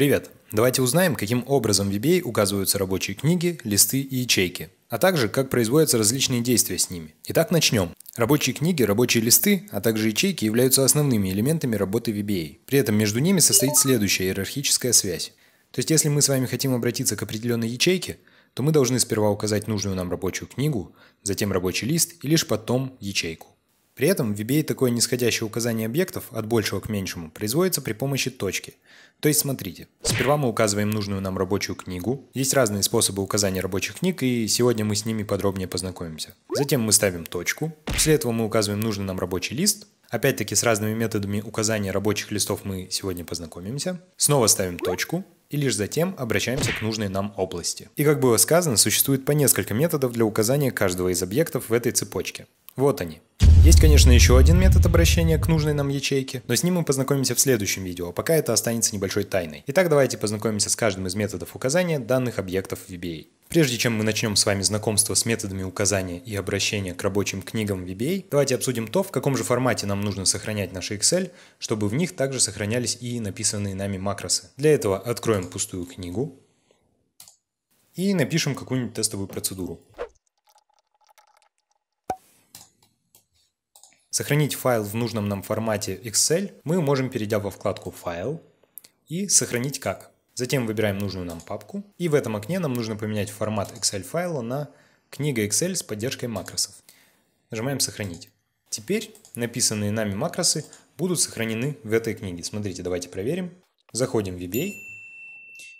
Привет! Давайте узнаем, каким образом в VBA указываются рабочие книги, листы и ячейки, а также как производятся различные действия с ними. Итак, начнем. Рабочие книги, рабочие листы, а также ячейки являются основными элементами работы VBA. При этом между ними состоит следующая иерархическая связь. То есть если мы с вами хотим обратиться к определенной ячейке, то мы должны сперва указать нужную нам рабочую книгу, затем рабочий лист и лишь потом ячейку. При этом в VBA такое нисходящее указание объектов от большего к меньшему производится при помощи точки. То есть смотрите, сперва мы указываем нужную нам рабочую книгу. Есть разные способы указания рабочих книг, и сегодня мы с ними подробнее познакомимся. Затем мы ставим точку. После этого мы указываем нужный нам рабочий лист. Опять-таки с разными методами указания рабочих листов мы сегодня познакомимся. Снова ставим точку и лишь затем обращаемся к нужной нам области. И как было сказано, существует по несколько методов для указания каждого из объектов в этой цепочке. Вот они. Есть, конечно, еще один метод обращения к нужной нам ячейке, но с ним мы познакомимся в следующем видео, а пока это останется небольшой тайной. Итак, давайте познакомимся с каждым из методов указания данных объектов VBA. Прежде чем мы начнем с вами знакомство с методами указания и обращения к рабочим книгам VBA, давайте обсудим то, в каком же формате нам нужно сохранять наши Excel, чтобы в них также сохранялись и написанные нами макросы. Для этого откроем пустую книгу и напишем какую-нибудь тестовую процедуру. сохранить файл в нужном нам формате Excel, мы можем, перейдя во вкладку «Файл» и «Сохранить как». Затем выбираем нужную нам папку, и в этом окне нам нужно поменять формат Excel файла на «Книга Excel с поддержкой макросов». Нажимаем «Сохранить». Теперь написанные нами макросы будут сохранены в этой книге. Смотрите, давайте проверим. Заходим в VBA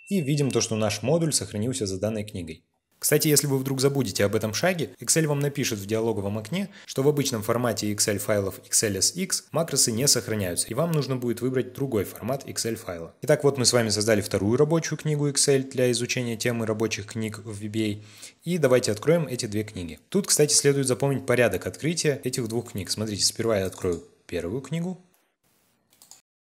и видим то, что наш модуль сохранился за данной книгой. Кстати, если вы вдруг забудете об этом шаге, Excel вам напишет в диалоговом окне, что в обычном формате Excel файлов Excel XLSX макросы не сохраняются, и вам нужно будет выбрать другой формат Excel файла. Итак, вот мы с вами создали вторую рабочую книгу Excel для изучения темы рабочих книг в VBA. И давайте откроем эти две книги. Тут, кстати, следует запомнить порядок открытия этих двух книг. Смотрите, сперва я открою первую книгу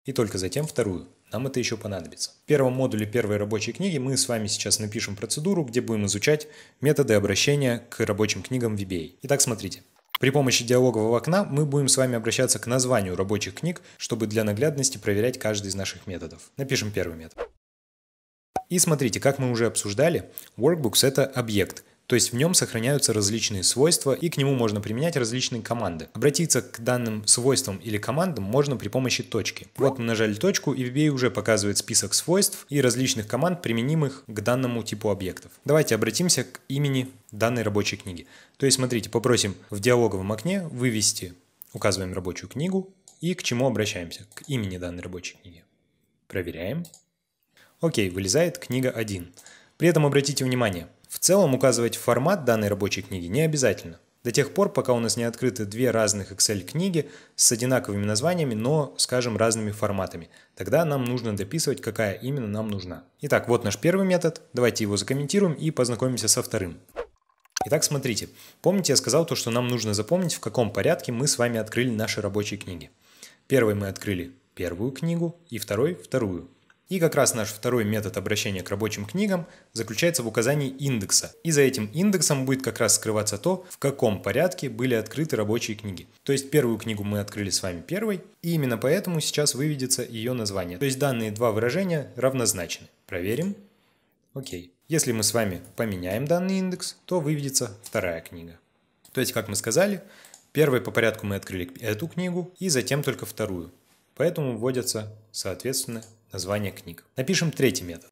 и только затем вторую. Нам это еще понадобится. В первом модуле первой рабочей книги мы с вами сейчас напишем процедуру, где будем изучать методы обращения к рабочим книгам VBA. Итак, смотрите. При помощи диалогового окна мы будем с вами обращаться к названию рабочих книг, чтобы для наглядности проверять каждый из наших методов. Напишем первый метод. И смотрите, как мы уже обсуждали, Workbooks — это объект, то есть в нем сохраняются различные свойства, и к нему можно применять различные команды. Обратиться к данным свойствам или командам можно при помощи точки. Вот мы нажали точку, и VBA уже показывает список свойств и различных команд, применимых к данному типу объектов. Давайте обратимся к имени данной рабочей книги. То есть, смотрите, попросим в диалоговом окне вывести, указываем рабочую книгу, и к чему обращаемся? К имени данной рабочей книги. Проверяем. Окей, вылезает книга 1. При этом обратите внимание, целом указывать формат данной рабочей книги не обязательно. До тех пор, пока у нас не открыты две разных Excel-книги с одинаковыми названиями, но, скажем, разными форматами. Тогда нам нужно дописывать, какая именно нам нужна. Итак, вот наш первый метод. Давайте его закомментируем и познакомимся со вторым. Итак, смотрите. Помните, я сказал то, что нам нужно запомнить, в каком порядке мы с вами открыли наши рабочие книги. Первой мы открыли первую книгу и второй – вторую. И как раз наш второй метод обращения к рабочим книгам заключается в указании индекса. И за этим индексом будет как раз скрываться то, в каком порядке были открыты рабочие книги. То есть первую книгу мы открыли с вами первой, и именно поэтому сейчас выведется ее название. То есть данные два выражения равнозначны. Проверим. Окей. Если мы с вами поменяем данный индекс, то выведется вторая книга. То есть, как мы сказали, первой по порядку мы открыли эту книгу и затем только вторую. Поэтому вводятся, соответственно, названия книг. Напишем третий метод.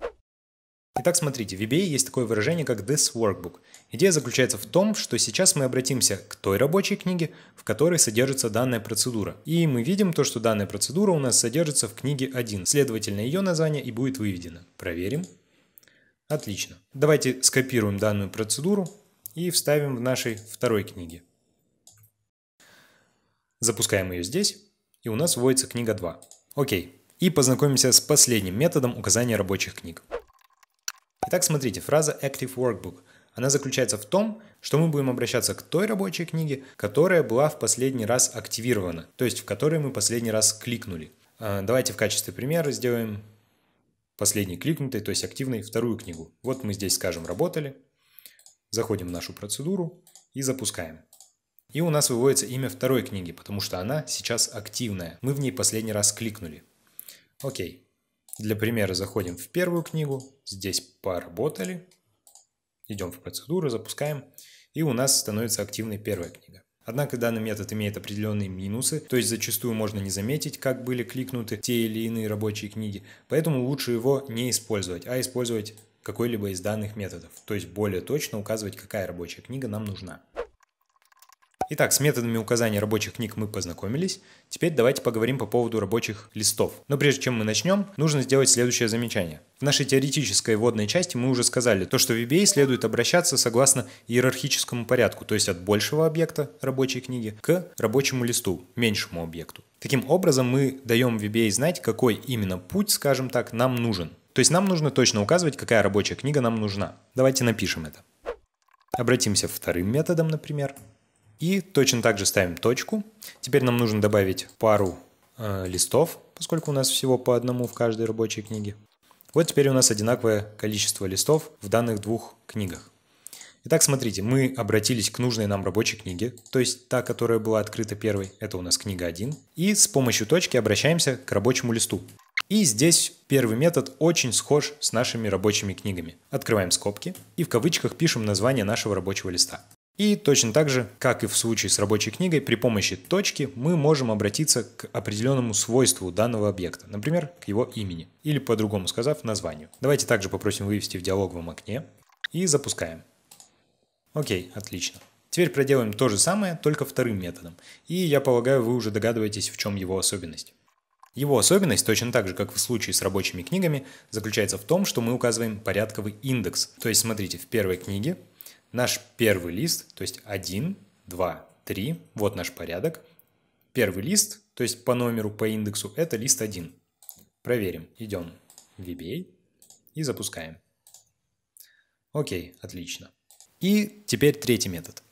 Итак, смотрите, в VBA есть такое выражение, как this workbook. Идея заключается в том, что сейчас мы обратимся к той рабочей книге, в которой содержится данная процедура. И мы видим то, что данная процедура у нас содержится в книге 1. Следовательно, ее название и будет выведено. Проверим. Отлично. Давайте скопируем данную процедуру и вставим в нашей второй книге. Запускаем ее здесь, и у нас вводится книга 2. Окей. И познакомимся с последним методом указания рабочих книг. Итак, смотрите, фраза Active Workbook. Она заключается в том, что мы будем обращаться к той рабочей книге, которая была в последний раз активирована, то есть в которой мы последний раз кликнули. А, давайте в качестве примера сделаем последний кликнутой, то есть активной, вторую книгу. Вот мы здесь, скажем, работали. Заходим в нашу процедуру и запускаем. И у нас выводится имя второй книги, потому что она сейчас активная. Мы в ней последний раз кликнули. Окей. Для примера заходим в первую книгу, здесь поработали, идем в процедуру, запускаем, и у нас становится активной первая книга. Однако данный метод имеет определенные минусы, то есть зачастую можно не заметить, как были кликнуты те или иные рабочие книги, поэтому лучше его не использовать, а использовать какой-либо из данных методов, то есть более точно указывать, какая рабочая книга нам нужна. Итак, с методами указания рабочих книг мы познакомились. Теперь давайте поговорим по поводу рабочих листов. Но прежде чем мы начнем, нужно сделать следующее замечание. В нашей теоретической вводной части мы уже сказали то, что в VBA следует обращаться согласно иерархическому порядку, то есть от большего объекта рабочей книги к рабочему листу, меньшему объекту. Таким образом, мы даем VBA знать, какой именно путь, скажем так, нам нужен. То есть нам нужно точно указывать, какая рабочая книга нам нужна. Давайте напишем это. Обратимся вторым методом, например. И точно так же ставим точку. Теперь нам нужно добавить пару э, листов, поскольку у нас всего по одному в каждой рабочей книге. Вот теперь у нас одинаковое количество листов в данных двух книгах. Итак, смотрите, мы обратились к нужной нам рабочей книге, то есть та, которая была открыта первой, это у нас книга 1, и с помощью точки обращаемся к рабочему листу. И здесь первый метод очень схож с нашими рабочими книгами. Открываем скобки и в кавычках пишем название нашего рабочего листа. И точно так же, как и в случае с рабочей книгой, при помощи точки мы можем обратиться к определенному свойству данного объекта, например, к его имени, или по-другому сказав, названию. Давайте также попросим вывести в диалоговом окне и запускаем. Окей, отлично. Теперь проделаем то же самое, только вторым методом. И я полагаю, вы уже догадываетесь, в чем его особенность. Его особенность, точно так же, как в случае с рабочими книгами, заключается в том, что мы указываем порядковый индекс. То есть, смотрите, в первой книге Наш первый лист, то есть 1, 2, 3, вот наш порядок. Первый лист, то есть по номеру, по индексу, это лист 1. Проверим. Идем в VBA и запускаем. Окей, отлично. И теперь третий метод.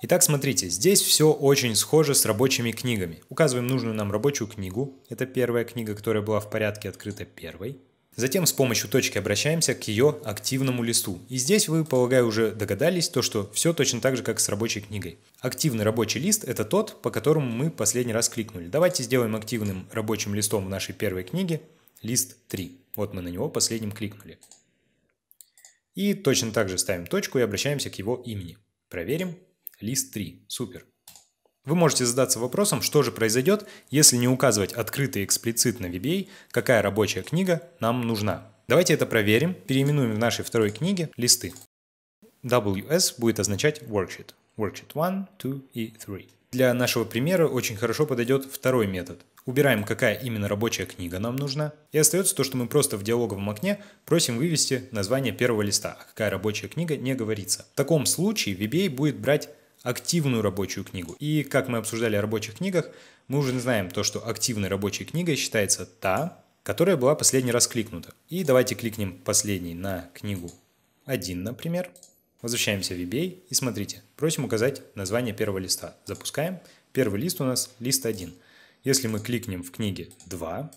Итак, смотрите, здесь все очень схоже с рабочими книгами. Указываем нужную нам рабочую книгу. Это первая книга, которая была в порядке открыта первой. Затем с помощью точки обращаемся к ее активному листу. И здесь вы, полагаю, уже догадались то, что все точно так же, как с рабочей книгой. Активный рабочий лист – это тот, по которому мы последний раз кликнули. Давайте сделаем активным рабочим листом в нашей первой книге лист 3. Вот мы на него последним кликнули. И точно так же ставим точку и обращаемся к его имени. Проверим. Лист 3. Супер. Вы можете задаться вопросом, что же произойдет, если не указывать открыто и эксплицитно VBA, какая рабочая книга нам нужна. Давайте это проверим, переименуем в нашей второй книге листы. WS будет означать worksheet. Worksheet 1, 2 и 3. Для нашего примера очень хорошо подойдет второй метод. Убираем, какая именно рабочая книга нам нужна. И остается то, что мы просто в диалоговом окне просим вывести название первого листа, а какая рабочая книга не говорится. В таком случае VBA будет брать активную рабочую книгу. И как мы обсуждали о рабочих книгах, мы уже знаем то, что активной рабочей книгой считается та, которая была последний раз кликнута. И давайте кликнем последний на книгу 1, например. Возвращаемся в eBay и смотрите, просим указать название первого листа. Запускаем. Первый лист у нас лист 1. Если мы кликнем в книге 2,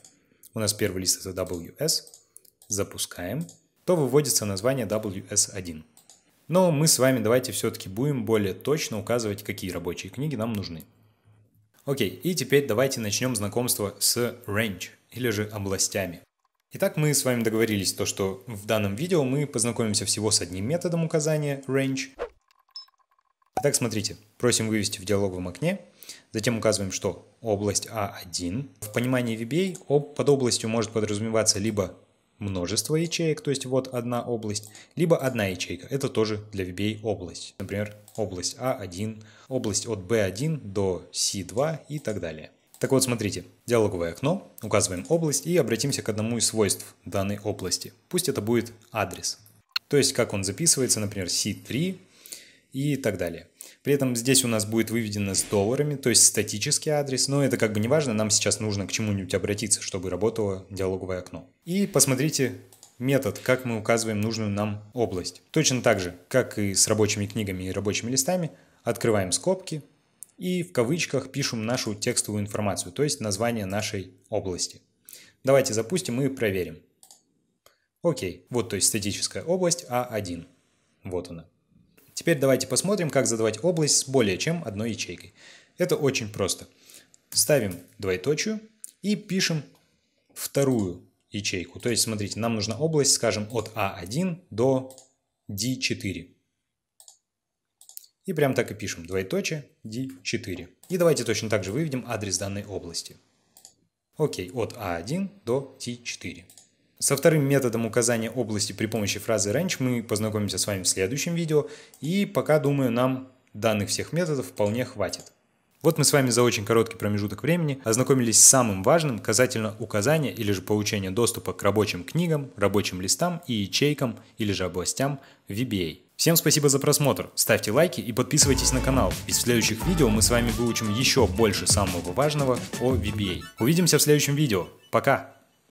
у нас первый лист это WS, запускаем, то выводится название WS1. Но мы с вами давайте все-таки будем более точно указывать, какие рабочие книги нам нужны. Окей, и теперь давайте начнем знакомство с range или же областями. Итак, мы с вами договорились то, что в данном видео мы познакомимся всего с одним методом указания range. Итак, смотрите, просим вывести в диалоговом окне, затем указываем, что область А1. В понимании VBA под областью может подразумеваться либо множество ячеек, то есть вот одна область, либо одна ячейка. Это тоже для VBA область. Например, область А1, область от B1 до C2 и так далее. Так вот, смотрите, диалоговое окно, указываем область и обратимся к одному из свойств данной области. Пусть это будет адрес, то есть как он записывается, например, C3 и так далее. При этом здесь у нас будет выведено с долларами, то есть статический адрес, но это как бы не важно, нам сейчас нужно к чему-нибудь обратиться, чтобы работало диалоговое окно. И посмотрите метод, как мы указываем нужную нам область. Точно так же, как и с рабочими книгами и рабочими листами, открываем скобки и в кавычках пишем нашу текстовую информацию, то есть название нашей области. Давайте запустим и проверим. Окей, вот то есть статическая область А1. Вот она. Теперь давайте посмотрим, как задавать область с более чем одной ячейкой. Это очень просто. Ставим двоеточию и пишем вторую ячейку. То есть, смотрите, нам нужна область, скажем, от А1 до D4. И прям так и пишем двоеточие D4. И давайте точно так же выведем адрес данной области. Окей, от А1 до Т4. Со вторым методом указания области при помощи фразы range мы познакомимся с вами в следующем видео, и пока, думаю, нам данных всех методов вполне хватит. Вот мы с вами за очень короткий промежуток времени ознакомились с самым важным касательно указания или же получения доступа к рабочим книгам, рабочим листам и ячейкам или же областям VBA. E Всем спасибо за просмотр, ставьте лайки и подписывайтесь на канал, ведь в следующих видео мы с вами выучим еще больше самого важного о VBA. Увидимся в следующем видео, пока!